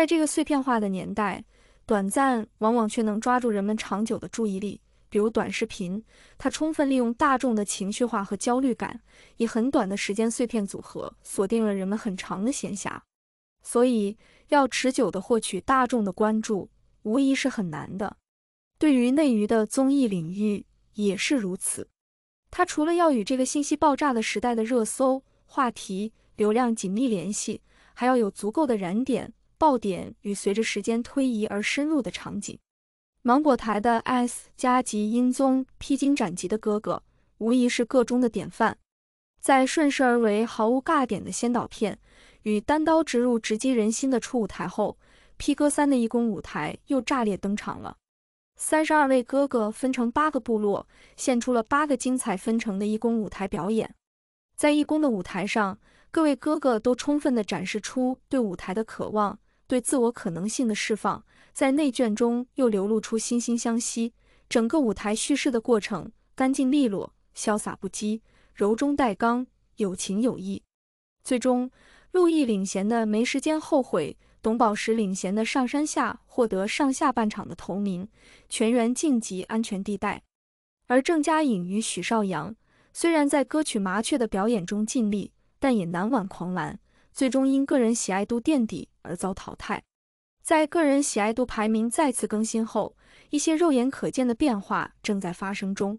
在这个碎片化的年代，短暂往往却能抓住人们长久的注意力。比如短视频，它充分利用大众的情绪化和焦虑感，以很短的时间碎片组合，锁定了人们很长的闲暇。所以，要持久的获取大众的关注，无疑是很难的。对于内娱的综艺领域也是如此，它除了要与这个信息爆炸的时代的热搜话题流量紧密联系，还要有足够的燃点。爆点与随着时间推移而深入的场景，芒果台的 S 加级音综披荆斩棘的哥哥无疑是个中的典范。在顺势而为毫无尬点的先导片与单刀直入直击人心的初舞台后，P 哥三的一工舞台又炸裂登场了。三十二位哥哥分成八个部落，献出了八个精彩纷呈的一工舞台表演。在一工的舞台上，各位哥哥都充分地展示出对舞台的渴望。对自我可能性的释放，在内卷中又流露出惺惺相惜。整个舞台叙事的过程干净利落，潇洒不羁，柔中带刚，有情有义。最终，陆毅领衔的没时间后悔，董宝石领衔的上山下获得上下半场的头名，全员晋级安全地带。而郑嘉颖与许绍洋虽然在歌曲《麻雀》的表演中尽力，但也难挽狂澜。最终因个人喜爱度垫底而遭淘汰。在个人喜爱度排名再次更新后，一些肉眼可见的变化正在发生中。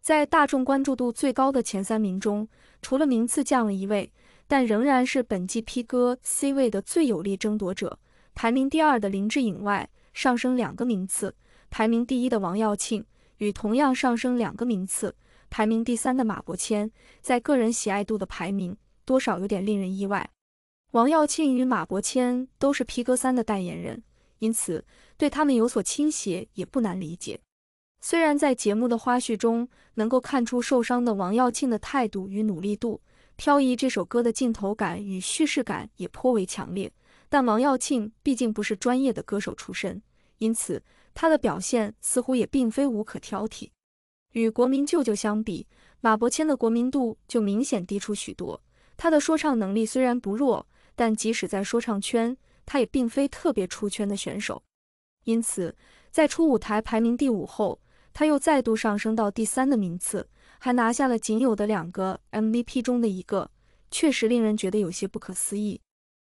在大众关注度最高的前三名中，除了名次降了一位，但仍然是本季 P 哥 C 位的最有力争夺者，排名第二的林志颖外，上升两个名次；排名第一的王耀庆与同样上升两个名次，排名第三的马伯骞，在个人喜爱度的排名多少有点令人意外。王耀庆与马伯骞都是 P 哥三的代言人，因此对他们有所倾斜也不难理解。虽然在节目的花絮中能够看出受伤的王耀庆的态度与努力度，《漂移》这首歌的镜头感与叙事感也颇为强烈，但王耀庆毕竟不是专业的歌手出身，因此他的表现似乎也并非无可挑剔。与国民舅舅相比，马伯骞的国民度就明显低出许多。他的说唱能力虽然不弱。但即使在说唱圈，他也并非特别出圈的选手，因此在初舞台排名第五后，他又再度上升到第三的名次，还拿下了仅有的两个 MVP 中的一个，确实令人觉得有些不可思议。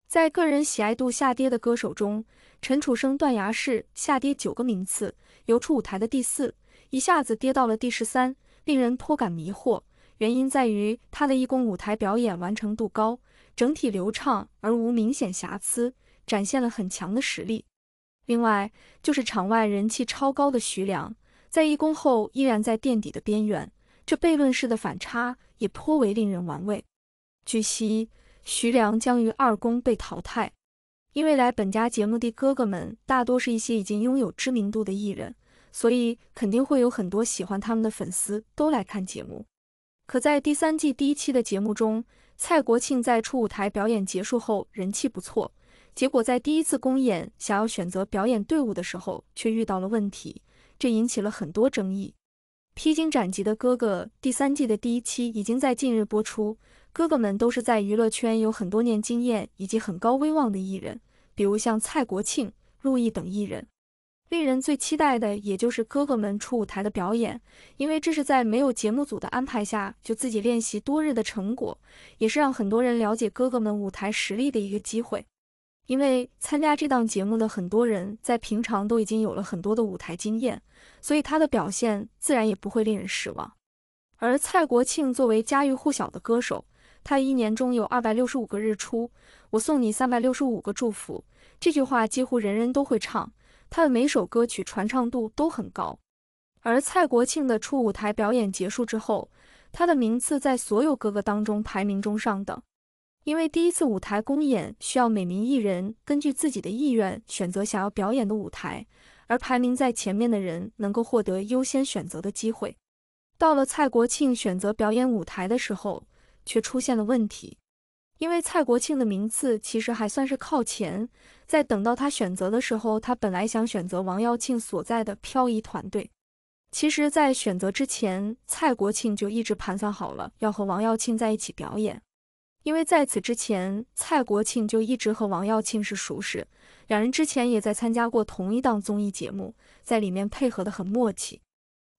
在个人喜爱度下跌的歌手中，陈楚生断崖式下跌九个名次，由初舞台的第四一下子跌到了第十三，令人颇感迷惑。原因在于他的一公舞台表演完成度高。整体流畅而无明显瑕疵，展现了很强的实力。另外，就是场外人气超高的徐良，在一公后依然在垫底的边缘，这悖论式的反差也颇为令人玩味。据悉，徐良将于二公被淘汰，因为来本家节目的哥哥们大多是一些已经拥有知名度的艺人，所以肯定会有很多喜欢他们的粉丝都来看节目。可在第三季第一期的节目中。蔡国庆在初舞台表演结束后人气不错，结果在第一次公演想要选择表演队伍的时候却遇到了问题，这引起了很多争议。《披荆斩棘的哥哥》第三季的第一期已经在近日播出，哥哥们都是在娱乐圈有很多年经验以及很高威望的艺人，比如像蔡国庆、陆毅等艺人。令人最期待的，也就是哥哥们出舞台的表演，因为这是在没有节目组的安排下就自己练习多日的成果，也是让很多人了解哥哥们舞台实力的一个机会。因为参加这档节目的很多人在平常都已经有了很多的舞台经验，所以他的表现自然也不会令人失望。而蔡国庆作为家喻户晓的歌手，他一年中有二百六十五个日出，我送你三百六十五个祝福，这句话几乎人人都会唱。他的每首歌曲传唱度都很高，而蔡国庆的初舞台表演结束之后，他的名次在所有哥哥当中排名中上等。因为第一次舞台公演需要每名艺人根据自己的意愿选择想要表演的舞台，而排名在前面的人能够获得优先选择的机会。到了蔡国庆选择表演舞台的时候，却出现了问题。因为蔡国庆的名次其实还算是靠前，在等到他选择的时候，他本来想选择王耀庆所在的漂移团队。其实，在选择之前，蔡国庆就一直盘算好了要和王耀庆在一起表演，因为在此之前，蔡国庆就一直和王耀庆是熟识，两人之前也在参加过同一档综艺节目，在里面配合的很默契。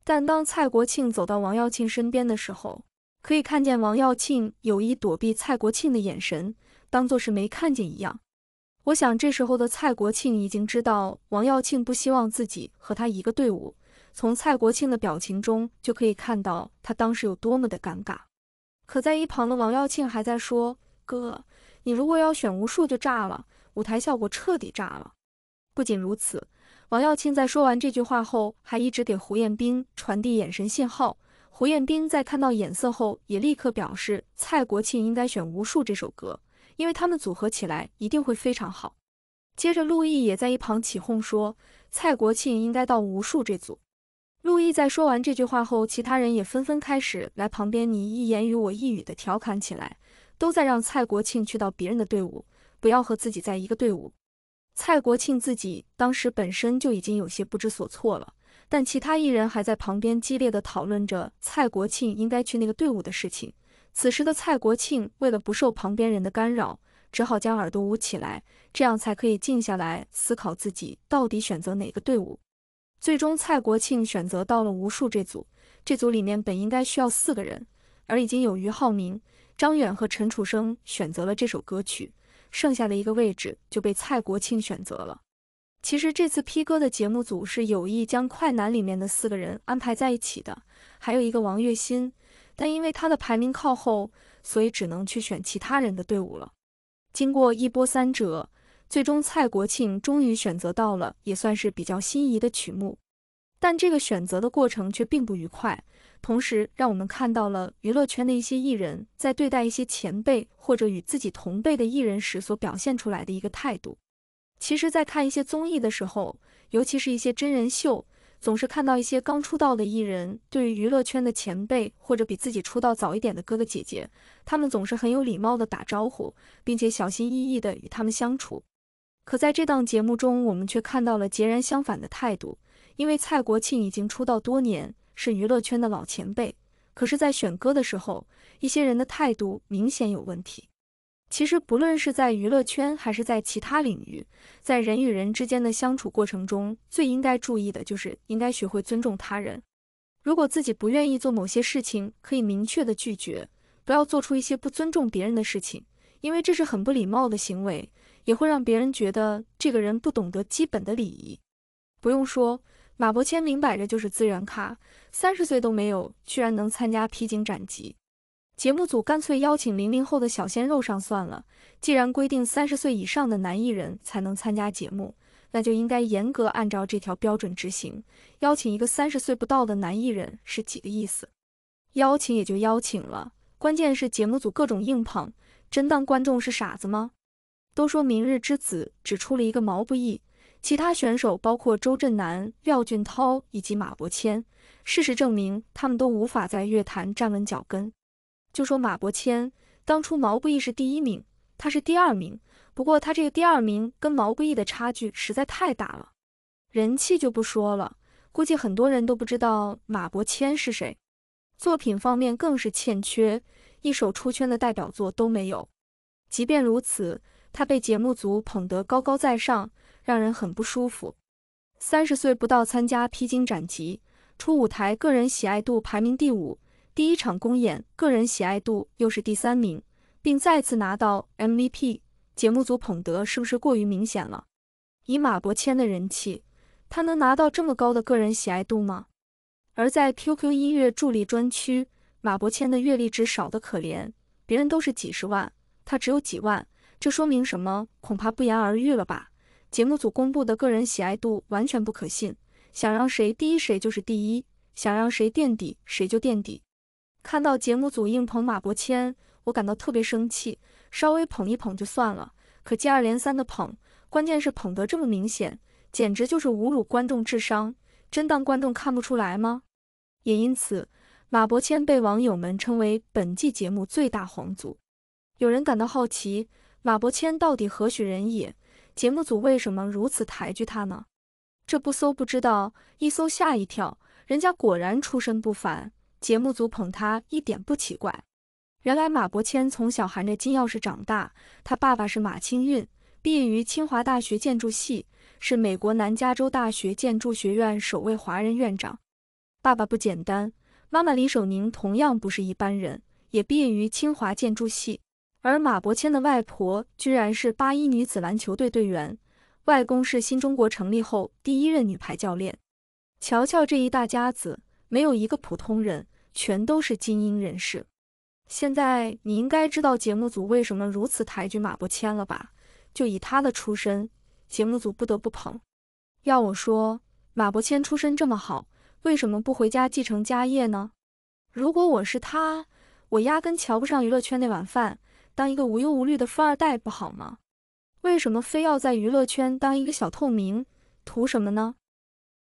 但当蔡国庆走到王耀庆身边的时候，可以看见王耀庆有意躲避蔡国庆的眼神，当做是没看见一样。我想这时候的蔡国庆已经知道王耀庆不希望自己和他一个队伍，从蔡国庆的表情中就可以看到他当时有多么的尴尬。可在一旁的王耀庆还在说：“哥，你如果要选无数就炸了，舞台效果彻底炸了。”不仅如此，王耀庆在说完这句话后，还一直给胡彦斌传递眼神信号。胡彦斌在看到眼色后，也立刻表示蔡国庆应该选《无数》这首歌，因为他们组合起来一定会非常好。接着，陆毅也在一旁起哄说蔡国庆应该到《无数》这组。陆毅在说完这句话后，其他人也纷纷开始来旁边你一言与我一语的调侃起来，都在让蔡国庆去到别人的队伍，不要和自己在一个队伍。蔡国庆自己当时本身就已经有些不知所措了。但其他艺人还在旁边激烈的讨论着蔡国庆应该去那个队伍的事情。此时的蔡国庆为了不受旁边人的干扰，只好将耳朵捂起来，这样才可以静下来思考自己到底选择哪个队伍。最终，蔡国庆选择到了无数这组。这组里面本应该需要四个人，而已经有于浩明、张远和陈楚生选择了这首歌曲，剩下的一个位置就被蔡国庆选择了。其实这次 P 哥的节目组是有意将快男里面的四个人安排在一起的，还有一个王栎鑫，但因为他的排名靠后，所以只能去选其他人的队伍了。经过一波三折，最终蔡国庆终于选择到了也算是比较心仪的曲目，但这个选择的过程却并不愉快，同时让我们看到了娱乐圈的一些艺人，在对待一些前辈或者与自己同辈的艺人时所表现出来的一个态度。其实，在看一些综艺的时候，尤其是一些真人秀，总是看到一些刚出道的艺人，对于娱乐圈的前辈或者比自己出道早一点的哥哥姐姐，他们总是很有礼貌的打招呼，并且小心翼翼的与他们相处。可在这档节目中，我们却看到了截然相反的态度。因为蔡国庆已经出道多年，是娱乐圈的老前辈，可是，在选歌的时候，一些人的态度明显有问题。其实，不论是在娱乐圈还是在其他领域，在人与人之间的相处过程中，最应该注意的就是应该学会尊重他人。如果自己不愿意做某些事情，可以明确的拒绝，不要做出一些不尊重别人的事情，因为这是很不礼貌的行为，也会让别人觉得这个人不懂得基本的礼仪。不用说，马伯骞明摆着就是资源咖，三十岁都没有，居然能参加披荆斩棘。节目组干脆邀请零零后的小鲜肉上算了。既然规定三十岁以上的男艺人才能参加节目，那就应该严格按照这条标准执行。邀请一个三十岁不到的男艺人是几个意思？邀请也就邀请了，关键是节目组各种硬捧，真当观众是傻子吗？都说明日之子只出了一个毛不易，其他选手包括周震南、廖俊涛以及马伯骞，事实证明他们都无法在乐坛站稳脚跟。就说马伯骞，当初毛不易是第一名，他是第二名。不过他这个第二名跟毛不易的差距实在太大了，人气就不说了，估计很多人都不知道马伯骞是谁。作品方面更是欠缺，一首出圈的代表作都没有。即便如此，他被节目组捧得高高在上，让人很不舒服。三十岁不到参加《披荆斩棘》，初舞台个人喜爱度排名第五。第一场公演，个人喜爱度又是第三名，并再次拿到 MVP，节目组捧得是不是过于明显了？以马伯骞的人气，他能拿到这么高的个人喜爱度吗？而在 QQ 音乐助力专区，马伯骞的阅历值少得可怜，别人都是几十万，他只有几万，这说明什么？恐怕不言而喻了吧？节目组公布的个人喜爱度完全不可信，想让谁第一谁就是第一，想让谁垫底谁就垫底。看到节目组硬捧马伯骞，我感到特别生气。稍微捧一捧就算了，可接二连三的捧，关键是捧得这么明显，简直就是侮辱观众智商！真当观众看不出来吗？也因此，马伯骞被网友们称为本季节目最大皇族。有人感到好奇，马伯骞到底何许人也？节目组为什么如此抬举他呢？这不搜不知道，一搜吓一跳，人家果然出身不凡。节目组捧他一点不奇怪。原来马伯骞从小含着金钥匙长大，他爸爸是马清运，毕业于清华大学建筑系，是美国南加州大学建筑学院首位华人院长。爸爸不简单，妈妈李守宁同样不是一般人，也毕业于清华建筑系。而马伯骞的外婆居然是八一女子篮球队队员，外公是新中国成立后第一任女排教练。瞧瞧这一大家子。没有一个普通人，全都是精英人士。现在你应该知道节目组为什么如此抬举马伯骞了吧？就以他的出身，节目组不得不捧。要我说，马伯骞出身这么好，为什么不回家继承家业呢？如果我是他，我压根瞧不上娱乐圈那碗饭，当一个无忧无虑的富二代不好吗？为什么非要在娱乐圈当一个小透明，图什么呢？